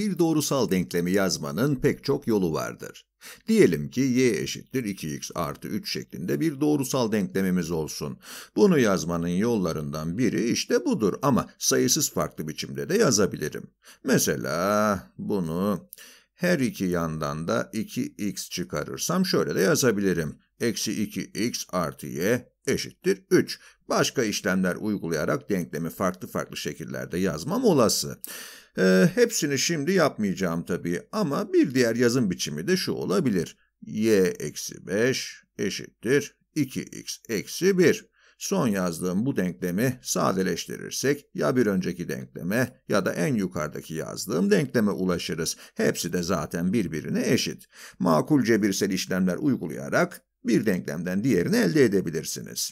bir doğrusal denklemi yazmanın pek çok yolu vardır. Diyelim ki y eşittir 2x artı 3 şeklinde bir doğrusal denklemimiz olsun. Bunu yazmanın yollarından biri işte budur ama sayısız farklı biçimde de yazabilirim. Mesela bunu her iki yandan da 2x çıkarırsam şöyle de yazabilirim. Eksi 2x artı y eşittir 3. Başka işlemler uygulayarak denklemi farklı farklı şekillerde yazmam olası. E, hepsini şimdi yapmayacağım tabii ama bir diğer yazım biçimi de şu olabilir. y eksi 5 eşittir 2x eksi 1. Son yazdığım bu denklemi sadeleştirirsek ya bir önceki denkleme ya da en yukarıdaki yazdığım denkleme ulaşırız. Hepsi de zaten birbirine eşit. Makul cebirsel işlemler uygulayarak bir denklemden diğerini elde edebilirsiniz.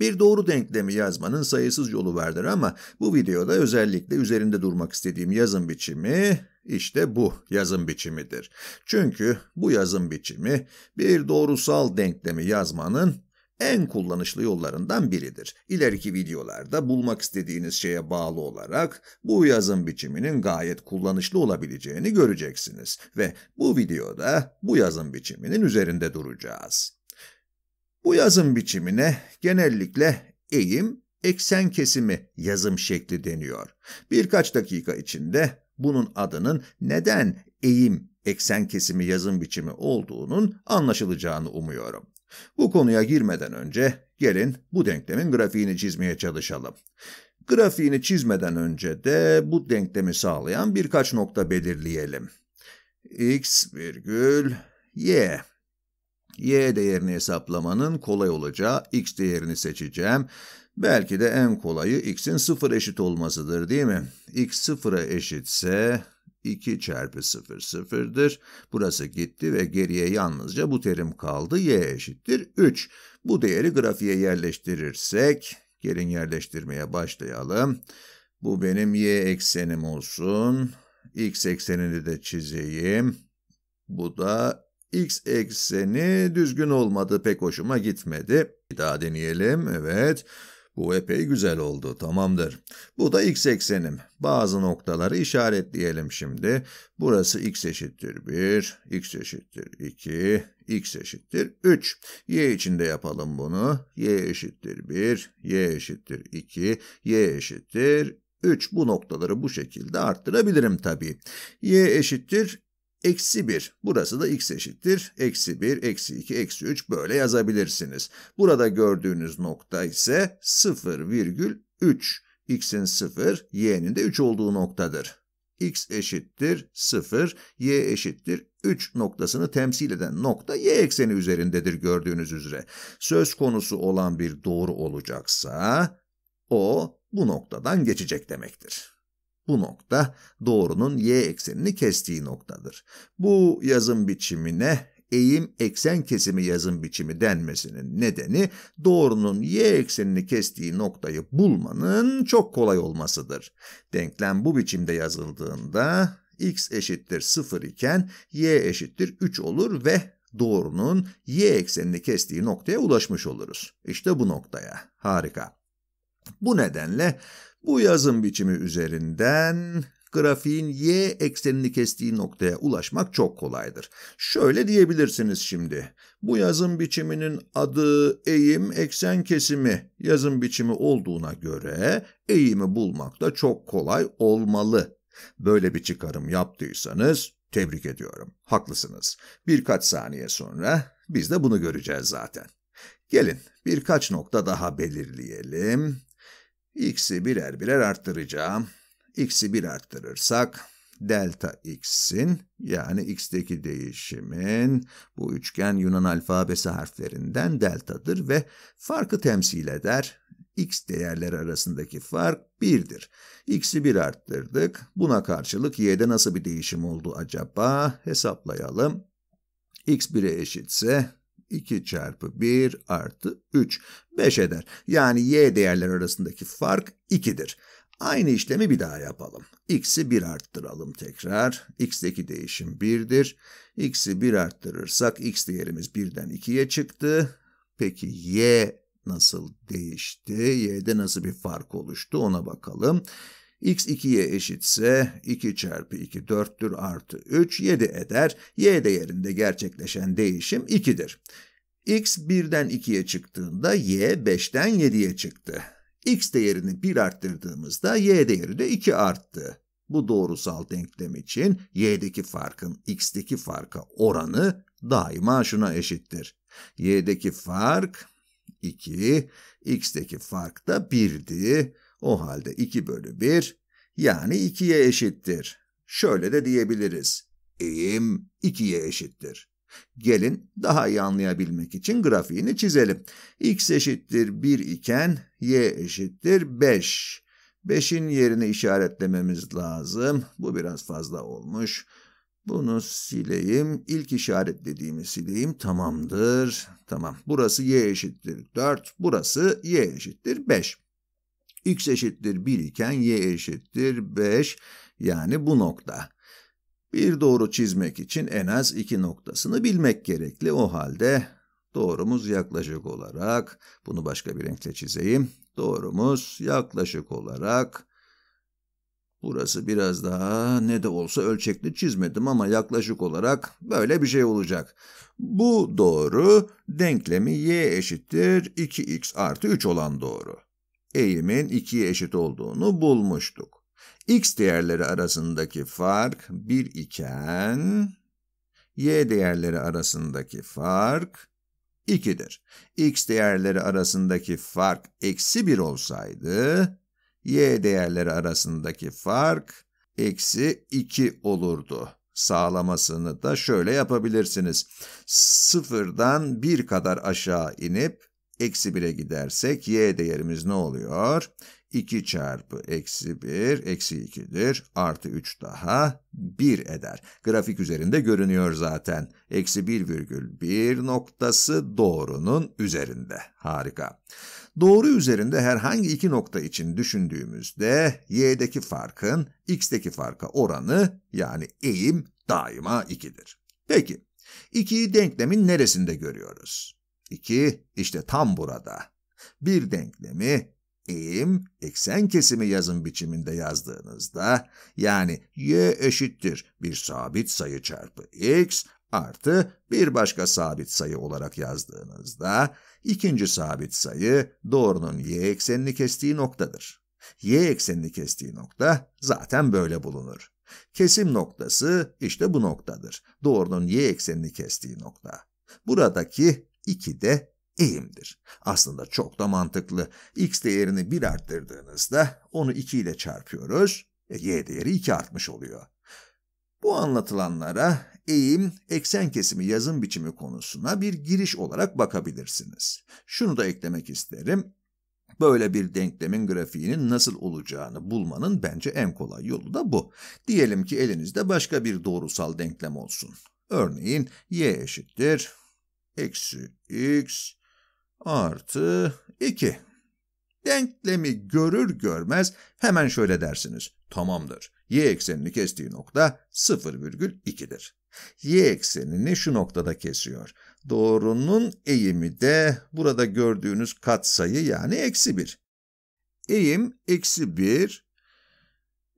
Bir doğru denklemi yazmanın sayısız yolu vardır ama bu videoda özellikle üzerinde durmak istediğim yazım biçimi işte bu yazım biçimidir. Çünkü bu yazım biçimi bir doğrusal denklemi yazmanın en kullanışlı yollarından biridir. İleriki videolarda bulmak istediğiniz şeye bağlı olarak bu yazım biçiminin gayet kullanışlı olabileceğini göreceksiniz ve bu videoda bu yazım biçiminin üzerinde duracağız. Bu yazım biçimine genellikle eğim, eksen kesimi yazım şekli deniyor. Birkaç dakika içinde bunun adının neden eğim, eksen kesimi yazım biçimi olduğunun anlaşılacağını umuyorum. Bu konuya girmeden önce gelin bu denklemin grafiğini çizmeye çalışalım. Grafiğini çizmeden önce de bu denklemi sağlayan birkaç nokta belirleyelim. x virgül y. y değerini hesaplamanın kolay olacağı x değerini seçeceğim. Belki de en kolayı x'in sıfır eşit olmasıdır değil mi? x sıfıra eşitse 2 çarpı 0 0'dır. Burası gitti ve geriye yalnızca bu terim kaldı. Y eşittir 3. Bu değeri grafiğe yerleştirirsek, gelin yerleştirmeye başlayalım. Bu benim y eksenim olsun. X eksenini de çizeyim. Bu da x ekseni düzgün olmadı. Pek hoşuma gitmedi. Bir daha deneyelim. Evet. Evet. Bu epey güzel oldu, tamamdır. Bu da x eksenim. Bazı noktaları işaretleyelim şimdi. Burası x eşittir 1, x eşittir 2, x eşittir 3. Y için de yapalım bunu. y eşittir 1, y eşittir 2, y eşittir 3. Bu noktaları bu şekilde arttırabilirim tabii. y eşittir Eksi 1. Burası da x eşittir. Eksi 1, eksi 2, eksi 3 böyle yazabilirsiniz. Burada gördüğünüz nokta ise 0,3. x'in 0, y'nin de 3 olduğu noktadır. x eşittir 0, y eşittir 3 noktasını temsil eden nokta y ekseni üzerindedir gördüğünüz üzere. Söz konusu olan bir doğru olacaksa o bu noktadan geçecek demektir. Bu nokta doğrunun y eksenini kestiği noktadır. Bu yazım biçimine eğim eksen kesimi yazım biçimi denmesinin nedeni doğrunun y eksenini kestiği noktayı bulmanın çok kolay olmasıdır. Denklem bu biçimde yazıldığında x eşittir 0 iken y eşittir 3 olur ve doğrunun y eksenini kestiği noktaya ulaşmış oluruz. İşte bu noktaya. Harika. Bu nedenle bu yazım biçimi üzerinden grafiğin y eksenini kestiği noktaya ulaşmak çok kolaydır. Şöyle diyebilirsiniz şimdi. Bu yazım biçiminin adı eğim eksen kesimi yazım biçimi olduğuna göre eğimi bulmak da çok kolay olmalı. Böyle bir çıkarım yaptıysanız tebrik ediyorum. Haklısınız. Birkaç saniye sonra biz de bunu göreceğiz zaten. Gelin birkaç nokta daha belirleyelim x'i birer birer arttıracağım. x'i bir arttırırsak delta x'in yani x'teki değişimin bu üçgen Yunan alfabesi harflerinden deltadır ve farkı temsil eder. x değerleri arasındaki fark 1'dir. x'i 1 arttırdık. Buna karşılık y'de nasıl bir değişim oldu acaba? Hesaplayalım. x 1'e eşitse 2 çarpı 1 artı 3 5 eder. Yani y değerler arasındaki fark 2'dir. Aynı işlemi bir daha yapalım. X'i 1 arttıralım tekrar. X'deki değişim 1'dir. X'i 1 arttırırsak X değerimiz 1'den 2'ye çıktı. Peki Y nasıl değişti? Y'de nasıl bir fark oluştu ona bakalım x 2'ye eşitse 2 çarpı 2 4'tür artı 3 7 eder. Y değerinde gerçekleşen değişim 2'dir. x 1'den 2'ye çıktığında y 5'ten 7'ye çıktı. x değerini 1 arttırdığımızda y değeri de 2 arttı. Bu doğrusal denklem için y'deki farkın x'teki farka oranı daima şuna eşittir. y'deki fark 2, x'teki fark da 1'di. O halde 2 bölü 1 yani 2'ye eşittir. Şöyle de diyebiliriz. Eğim 2'ye eşittir. Gelin daha iyi anlayabilmek için grafiğini çizelim. x eşittir 1 iken y eşittir 5. 5'in yerini işaretlememiz lazım. Bu biraz fazla olmuş. Bunu sileyim. İlk işaretlediğimi sileyim. Tamamdır. Tamam. Burası y eşittir 4. Burası y eşittir 5 x eşittir 1 iken y eşittir 5 yani bu nokta. Bir doğru çizmek için en az iki noktasını bilmek gerekli. O halde doğrumuz yaklaşık olarak, bunu başka bir renkle çizeyim. Doğrumuz yaklaşık olarak, burası biraz daha ne de olsa ölçekli çizmedim ama yaklaşık olarak böyle bir şey olacak. Bu doğru denklemi y eşittir 2x artı 3 olan doğru eğimin 2'ye eşit olduğunu bulmuştuk. X değerleri arasındaki fark 1 iken y değerleri arasındaki fark 2'dir. x değerleri arasındaki fark eksi 1 olsaydı y değerleri arasındaki fark eksi 2 olurdu. Sağlamasını da şöyle yapabilirsiniz. Sıfırdan 1 kadar aşağı inip Eksi 1'e gidersek y değerimiz ne oluyor? 2 çarpı eksi 1, eksi 2'dir. Artı 3 daha 1 eder. Grafik üzerinde görünüyor zaten. Eksi virgül 1,1 noktası doğrunun üzerinde. Harika. Doğru üzerinde herhangi iki nokta için düşündüğümüzde y'deki farkın x'deki farka oranı yani eğim daima 2'dir. Peki, 2'yi denklemin neresinde görüyoruz? 2 işte tam burada. Bir denklemi eğim eksen kesimi yazım biçiminde yazdığınızda yani y eşittir bir sabit sayı çarpı x artı bir başka sabit sayı olarak yazdığınızda ikinci sabit sayı doğrunun y eksenini kestiği noktadır. y eksenini kestiği nokta zaten böyle bulunur. Kesim noktası işte bu noktadır. Doğrunun y eksenini kestiği nokta. Buradaki 2 de eğimdir. Aslında çok da mantıklı. X değerini 1 arttırdığınızda onu 2 ile çarpıyoruz. E, y değeri 2 artmış oluyor. Bu anlatılanlara eğim, eksen kesimi yazım biçimi konusuna bir giriş olarak bakabilirsiniz. Şunu da eklemek isterim. Böyle bir denklemin grafiğinin nasıl olacağını bulmanın bence en kolay yolu da bu. Diyelim ki elinizde başka bir doğrusal denklem olsun. Örneğin y eşittir eksi x artı 2. Denklemi görür görmez hemen şöyle dersiniz. Tamamdır. Y eksenini kestiği nokta 0,2'dir. Y eksenini şu noktada kesiyor. Doğrunun eğimi de burada gördüğünüz katsayı yani eksi 1. Eğim eksi 1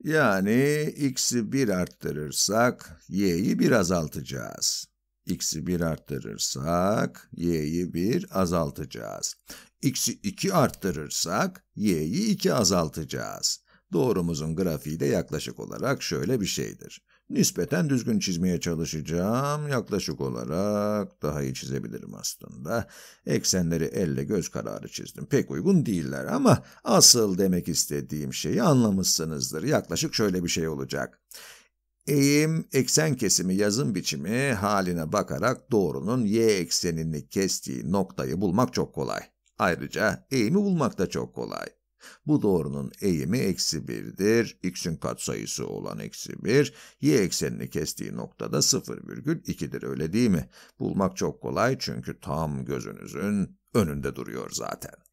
yani x'i 1 arttırırsak y'yi 1 azaltacağız x'i 1 arttırırsak y'yi 1 azaltacağız. x'i 2 arttırırsak y'yi 2 azaltacağız. Doğrumuzun grafiği de yaklaşık olarak şöyle bir şeydir. Nispeten düzgün çizmeye çalışacağım. Yaklaşık olarak daha iyi çizebilirim aslında. Eksenleri elle göz kararı çizdim. Pek uygun değiller ama asıl demek istediğim şeyi anlamışsınızdır. Yaklaşık şöyle bir şey olacak. Eğim, eksen kesimi yazım biçimi haline bakarak doğrunun y eksenini kestiği noktayı bulmak çok kolay. Ayrıca eğimi bulmak da çok kolay. Bu doğrunun eğimi eksi 1'dir, x'in katsayısı olan eksi 1, y eksenini kestiği noktada 0,2'dir öyle değil mi? Bulmak çok kolay çünkü tam gözünüzün önünde duruyor zaten.